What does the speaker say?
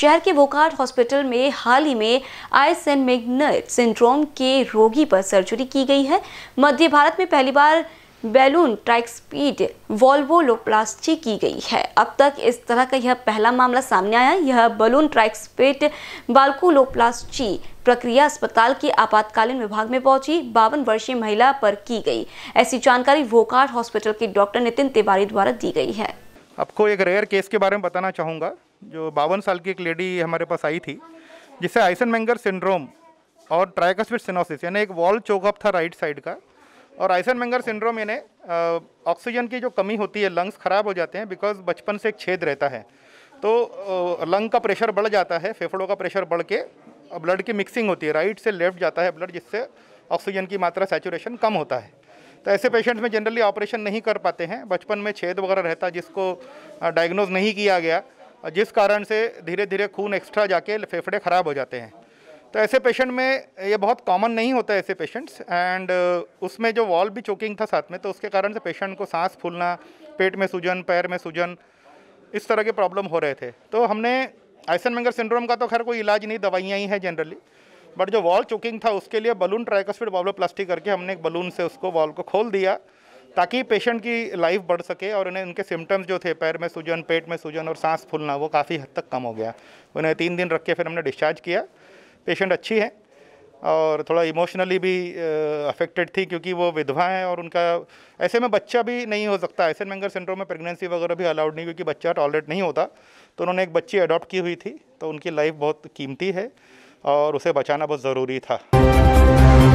शहर के वोकार्ड हॉस्पिटल में हाल ही में मेगन सिंड्रोम के रोगी पर सर्जरी की गई है मध्य भारत में पहली बार बैलून ट्राइक्सपीड वॉल्वोलोप्लास्टी की गई है अब तक इस तरह का यह पहला मामला सामने आया यह बलून ट्राइक्सपीड बाल्कोलोप्लास्टी प्रक्रिया अस्पताल के आपातकालीन विभाग में पहुंची बावन वर्षीय महिला पर की गई ऐसी जानकारी वोकार्ड हॉस्पिटल के डॉक्टर नितिन तिवारी द्वारा दी गई है आपको एक रेयर केस के बारे में बताना चाहूँगा जो बावन साल की एक लेडी हमारे पास आई थी जिसे आइसन सिंड्रोम और ट्राइकस्पिट सिनोसिस यानी एक वॉल चोकअप था राइट साइड का और आइसन मैंगर सिंड्रोम यानी ऑक्सीजन की जो कमी होती है लंग्स ख़राब हो जाते हैं बिकॉज बचपन से एक छेद रहता है तो लंग का प्रेशर बढ़ जाता है फेफड़ों का प्रेशर बढ़ के ब्लड की मिक्सिंग होती है राइट से लेफ्ट जाता है ब्लड जिससे ऑक्सीजन की मात्रा सेचुरेशन कम होता है तो ऐसे पेशेंट्स में जनरली ऑपरेशन नहीं कर पाते हैं बचपन में छेद वगैरह रहता जिसको डायग्नोज नहीं किया गया जिस कारण से धीरे धीरे खून एक्स्ट्रा जाके फेफड़े ख़राब हो जाते हैं तो ऐसे पेशेंट में ये बहुत कॉमन नहीं होता है ऐसे पेशेंट्स एंड उसमें जो वॉल भी चोकिंग था साथ में तो उसके कारण से पेशेंट को सांस फूलना पेट में सूजन पैर में सूजन इस तरह के प्रॉब्लम हो रहे थे तो हमने आइसन मंगर सिंड्रोम का तो खैर कोई इलाज नहीं दवाइयाँ ही हैं जनरली बट जो वॉल चोकिंग था उसके लिए बलून ट्राइकोस्फिट बॉब्लो प्लास्टिक करके हमने एक बलून से उसको वॉल को खोल दिया ताकि पेशेंट की लाइफ बढ़ सके और उन्हें उनके सिम्टम्स जो थे पैर में सूजन पेट में सूजन और सांस फूलना वो काफ़ी हद तक कम हो गया उन्हें तीन दिन रख के फिर हमने डिस्चार्ज किया पेशेंट अच्छी है और थोड़ा इमोशनली भी अफेक्टेड थी क्योंकि वो विधवा हैं और उनका ऐसे में बच्चा भी नहीं हो सकता ऐसे मैंगर सिंड्रोम में प्रेगनेंसी वगैरह भी अलाउड नहीं क्योंकि बच्चा टॉलरेट नहीं होता तो उन्होंने एक बच्ची अडॉप्ट की हुई थी तो उनकी लाइफ बहुत कीमती है और उसे बचाना बहुत ज़रूरी था